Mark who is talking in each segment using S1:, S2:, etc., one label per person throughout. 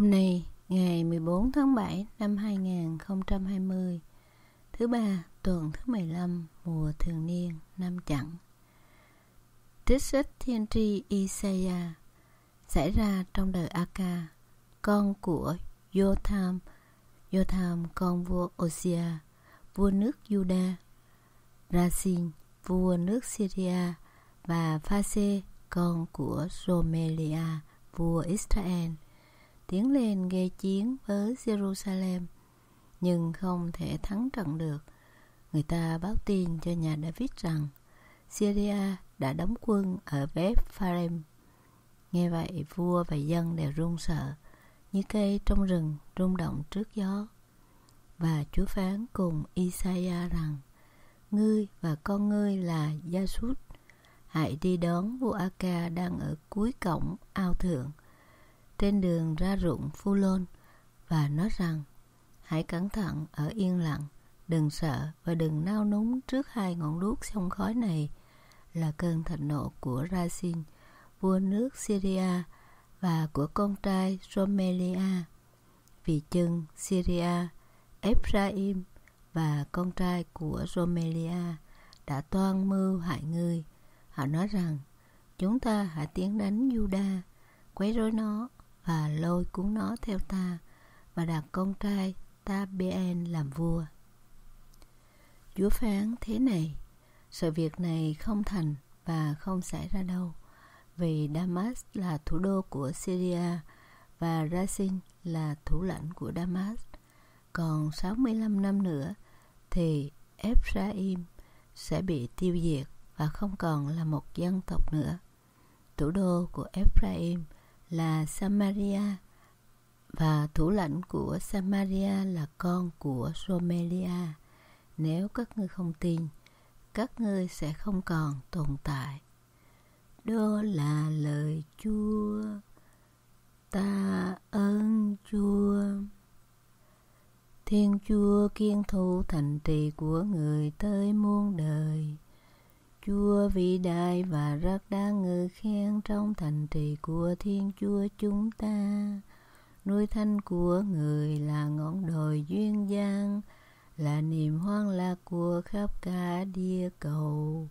S1: Hôm nay, ngày 14 tháng 7 năm 2020, thứ ba tuần thứ 15 mùa thường niên năm Chẳng. Trích sách thiên tri Isaiah xảy ra trong đời Aka, con của Jotham, Jotham con vua Osia, vua nước Juda, Rasin, vua nước Syria và Phase, con của Somelia, vua Israel – tiến lên gây chiến với Jerusalem nhưng không thể thắng trận được. Người ta báo tin cho nhà David rằng Syria đã đóng quân ở Bethlehem. Nghe vậy vua và dân đều run sợ như cây trong rừng rung động trước gió. Và Chúa phán cùng Isaiah rằng Ngươi và con ngươi là Gia Sút Hãy đi đón vua Aca đang ở cuối cổng ao thượng trên đường ra ruộng Phu Lôn và nói rằng hãy cẩn thận ở yên lặng, đừng sợ và đừng nao núng trước hai ngọn đuốc sông khói này là cơn thịnh nộ của Rasin, vua nước Syria và của con trai Romelia. Vì chừng Syria, Ephraim và con trai của Romelia đã toan mưu hại ngươi. Họ nói rằng, chúng ta hãy tiến đánh Juda, quấy rối nó và lôi cuốn nó theo ta và đặt con trai ta Bien làm vua. Chúa phán thế này, sự việc này không thành và không xảy ra đâu, vì Damas là thủ đô của Syria và Rasin là thủ lãnh của Damas. Còn 65 năm nữa thì Ephraim sẽ bị tiêu diệt và không còn là một dân tộc nữa. Thủ đô của Ephraim – là Samaria và thủ lãnh của Samaria là con của Somelia. Nếu các ngươi không tin, các ngươi sẽ không còn tồn tại. Đó là lời Chúa. Ta ơn Chúa. Thiên Chúa kiên thủ thành trì của người tới muôn đời. Chúa vĩ đại và rất đáng ngợi khen trong thành trì của Thiên Chúa chúng ta. Núi thanh của người là ngọn đồi duyên dáng, là niềm hoang lạc của khắp cả địa cầu.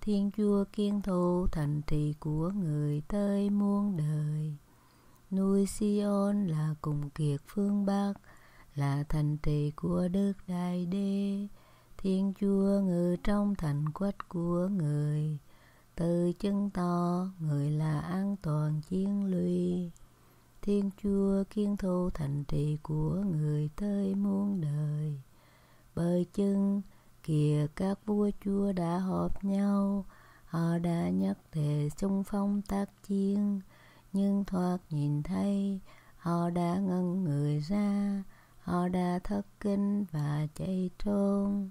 S1: Thiên Chúa kiên thủ thành trì của người tới muôn đời. Núi Sion là cùng kiệt phương Bắc, là thành trì của Đức Đại Đế. Thiên Chúa ngự trong thành quách của người, từ chân to người là an toàn chiến lui Thiên Chúa kiên thu thành trì của người tới muôn đời. Bởi chân kìa các vua chúa đã họp nhau, họ đã nhất thể xung phong tác chiến, nhưng thoạt nhìn thấy họ đã ngân người ra, họ đã thất kinh và chạy trốn.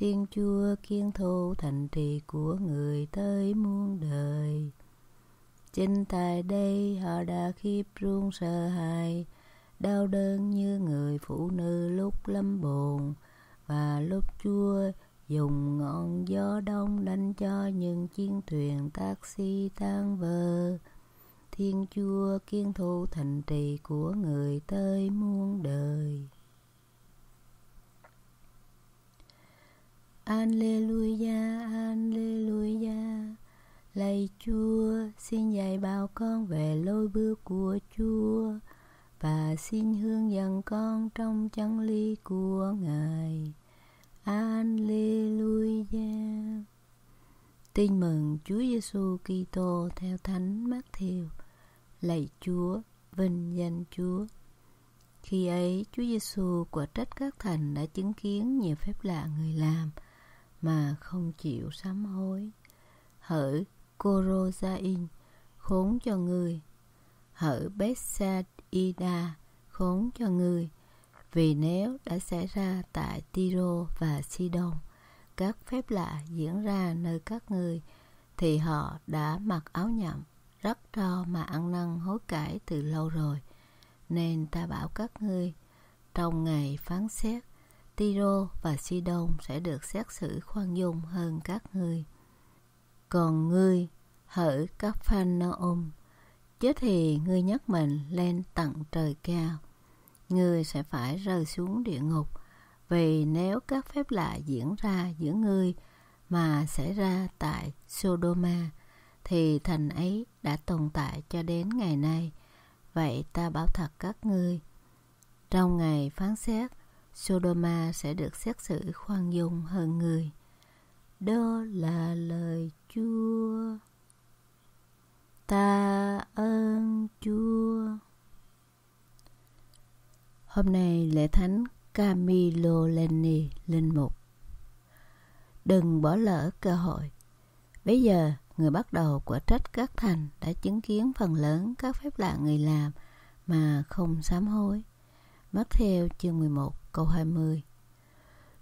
S1: Thiên Chúa kiên thủ thành trì của người tới muôn đời. Chính tại đây họ đã khiếp run sợ hãi, đau đớn như người phụ nữ lúc lâm bồn và lúc Chúa dùng ngọn gió đông đánh cho những chiếc thuyền taxi tan vỡ. Thiên Chúa kiên thủ thành trì của người tới muôn đời. Alleluia, Alleluia. Lạy Chúa, xin dạy bảo con về lối bước của Chúa và xin hướng dẫn con trong chân lý của Ngài. Alleluia. Tin mừng Chúa Giêsu Kitô theo Thánh Mát Thiều. Lạy Chúa, vinh danh Chúa. Khi ấy, Chúa Giêsu quả trách các thành đã chứng kiến nhiều phép lạ người làm – mà không chịu sám hối hỡi Korozain khốn cho ngươi hỡi Bethsaida khốn cho ngươi vì nếu đã xảy ra tại Tiro và Sidon các phép lạ diễn ra nơi các ngươi thì họ đã mặc áo nhậm rất ro mà ăn năn hối cải từ lâu rồi nên ta bảo các ngươi trong ngày phán xét Tiro và Sidon sẽ được xét xử khoan dung hơn các ngươi. Còn ngươi, hỡi các Phanaôm, chết thì ngươi nhắc mình lên tận trời cao. Ngươi sẽ phải rơi xuống địa ngục, vì nếu các phép lạ diễn ra giữa ngươi mà xảy ra tại Sodoma, thì thành ấy đã tồn tại cho đến ngày nay. Vậy ta bảo thật các ngươi, trong ngày phán xét, Sodoma sẽ được xét xử khoan dung hơn người. Đó là lời Chúa. Ta ơn Chúa. Hôm nay lễ thánh Camilo Lenny linh mục. Đừng bỏ lỡ cơ hội. Bây giờ, người bắt đầu của trách các thành đã chứng kiến phần lớn các phép lạ người làm mà không sám hối. Matthew chương 11 câu 20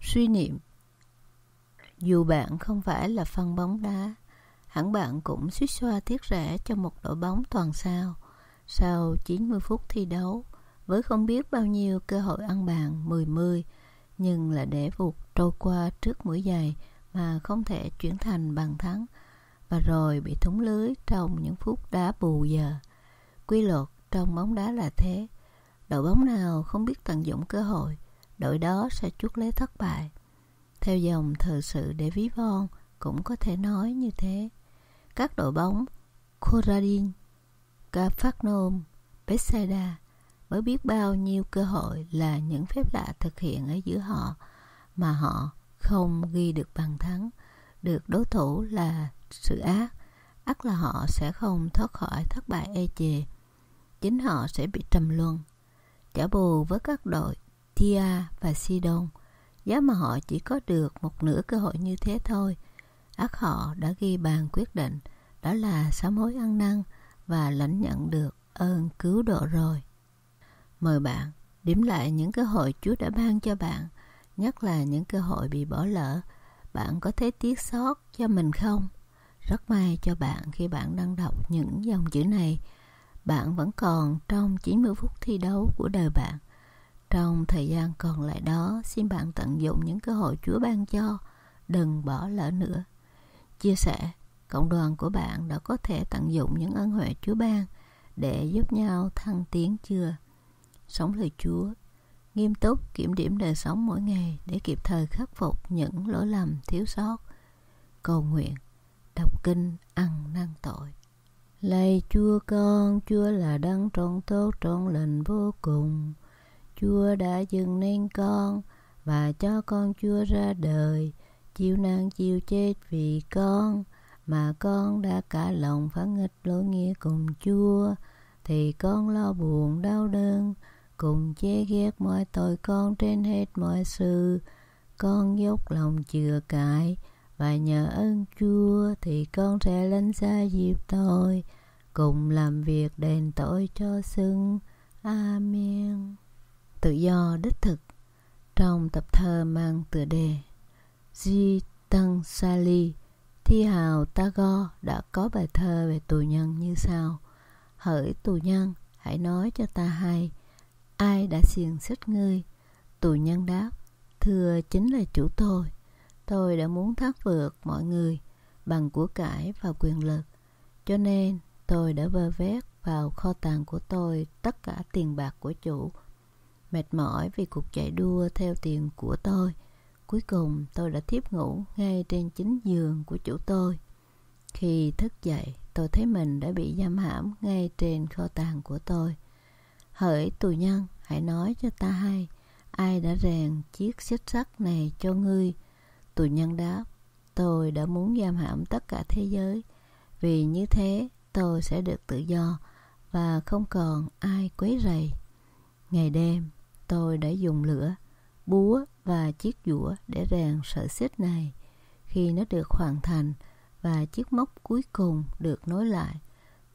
S1: Suy niệm Dù bạn không phải là phân bóng đá, hẳn bạn cũng suýt xoa tiếc rẻ cho một đội bóng toàn sao. Sau 90 phút thi đấu, với không biết bao nhiêu cơ hội ăn bàn 10-10, nhưng là để vụt trôi qua trước mũi giày mà không thể chuyển thành bàn thắng và rồi bị thủng lưới trong những phút đá bù giờ. Quy luật trong bóng đá là thế, Đội bóng nào không biết tận dụng cơ hội, đội đó sẽ chuốc lấy thất bại. Theo dòng thời sự để ví von cũng có thể nói như thế. Các đội bóng Coradin, Cafagnom, peseda mới biết bao nhiêu cơ hội là những phép lạ thực hiện ở giữa họ mà họ không ghi được bàn thắng, được đối thủ là sự ác, ắt là họ sẽ không thoát khỏi thất bại e chề. Chính họ sẽ bị trầm luân trả bù với các đội Tia và Sidon. Giá mà họ chỉ có được một nửa cơ hội như thế thôi. Ác họ đã ghi bàn quyết định, đó là sám hối ăn năn và lãnh nhận được ơn cứu độ rồi. Mời bạn điểm lại những cơ hội Chúa đã ban cho bạn, nhất là những cơ hội bị bỏ lỡ. Bạn có thấy tiếc xót cho mình không? Rất may cho bạn khi bạn đang đọc những dòng chữ này bạn vẫn còn trong 90 phút thi đấu của đời bạn. Trong thời gian còn lại đó, xin bạn tận dụng những cơ hội Chúa ban cho, đừng bỏ lỡ nữa. Chia sẻ, cộng đoàn của bạn đã có thể tận dụng những ân huệ Chúa ban để giúp nhau thăng tiến chưa? Sống lời Chúa, nghiêm túc kiểm điểm đời sống mỗi ngày để kịp thời khắc phục những lỗi lầm thiếu sót. Cầu nguyện, đọc kinh, ăn năn tội. Lạy Chúa con, Chúa là đấng trọn tốt trọn lành vô cùng. Chúa đã dựng nên con và cho con Chúa ra đời, chịu nạn chịu chết vì con, mà con đã cả lòng phản nghịch lỗi nghĩa cùng Chúa, thì con lo buồn đau đớn, cùng chế ghét mọi tội con trên hết mọi sự. Con dốc lòng chừa cãi, và nhờ ơn Chúa thì con sẽ lên xa dịp tội cùng làm việc đền tội cho xứng Amen. Tự do đích thực trong tập thơ mang tựa đề Di Tăng Sali Thi hào Tagore đã có bài thơ về tù nhân như sau Hỡi tù nhân, hãy nói cho ta hay Ai đã xiềng xích ngươi? Tù nhân đáp Thưa chính là chủ tôi Tôi đã muốn thác vượt mọi người bằng của cải và quyền lực. Cho nên tôi đã vơ vét vào kho tàng của tôi tất cả tiền bạc của chủ. Mệt mỏi vì cuộc chạy đua theo tiền của tôi. Cuối cùng tôi đã thiếp ngủ ngay trên chính giường của chủ tôi. Khi thức dậy, tôi thấy mình đã bị giam hãm ngay trên kho tàng của tôi. Hỡi tù nhân, hãy nói cho ta hay, ai đã rèn chiếc xích sắt này cho ngươi? Tù nhân đáp, tôi đã muốn giam hãm tất cả thế giới, vì như thế tôi sẽ được tự do và không còn ai quấy rầy. Ngày đêm, tôi đã dùng lửa, búa và chiếc dũa để rèn sợi xích này. Khi nó được hoàn thành và chiếc móc cuối cùng được nối lại,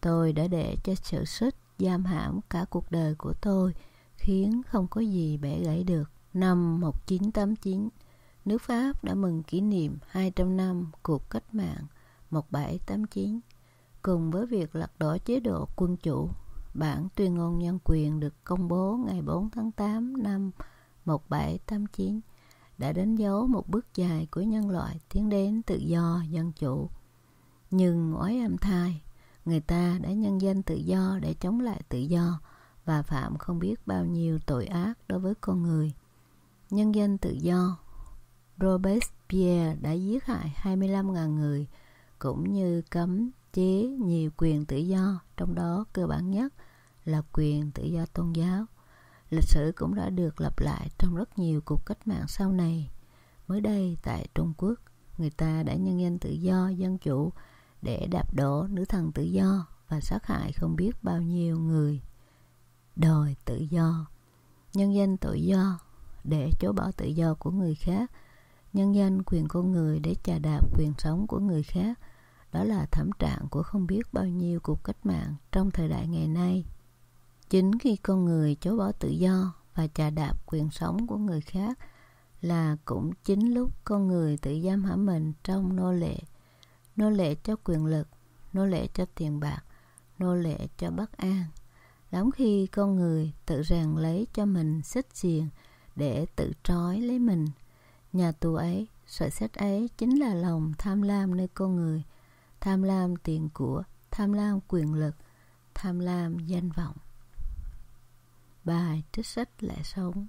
S1: tôi đã để cho sợi xích giam hãm cả cuộc đời của tôi, khiến không có gì bẻ gãy được. Năm 1989, nước Pháp đã mừng kỷ niệm 200 năm cuộc cách mạng 1789. Cùng với việc lật đổ chế độ quân chủ, bản tuyên ngôn nhân quyền được công bố ngày 4 tháng 8 năm 1789 đã đánh dấu một bước dài của nhân loại tiến đến tự do dân chủ. Nhưng ngoái âm thai, người ta đã nhân danh tự do để chống lại tự do và phạm không biết bao nhiêu tội ác đối với con người. Nhân danh tự do Robespierre đã giết hại 25.000 người, cũng như cấm chế nhiều quyền tự do, trong đó cơ bản nhất là quyền tự do tôn giáo. Lịch sử cũng đã được lặp lại trong rất nhiều cuộc cách mạng sau này. Mới đây tại Trung Quốc, người ta đã nhân danh tự do dân chủ để đạp đổ nữ thần tự do và sát hại không biết bao nhiêu người đòi tự do nhân danh tự do để chối bỏ tự do của người khác nhân danh quyền con người để chà đạp quyền sống của người khác đó là thảm trạng của không biết bao nhiêu cuộc cách mạng trong thời đại ngày nay chính khi con người chối bỏ tự do và chà đạp quyền sống của người khác là cũng chính lúc con người tự giam hãm mình trong nô lệ nô lệ cho quyền lực nô lệ cho tiền bạc nô lệ cho bất an lắm khi con người tự ràng lấy cho mình xích xiềng để tự trói lấy mình Nhà tù ấy, sợi xét ấy chính là lòng tham lam nơi con người, tham lam tiền của, tham lam quyền lực, tham lam danh vọng. Bài trích sách lẽ sống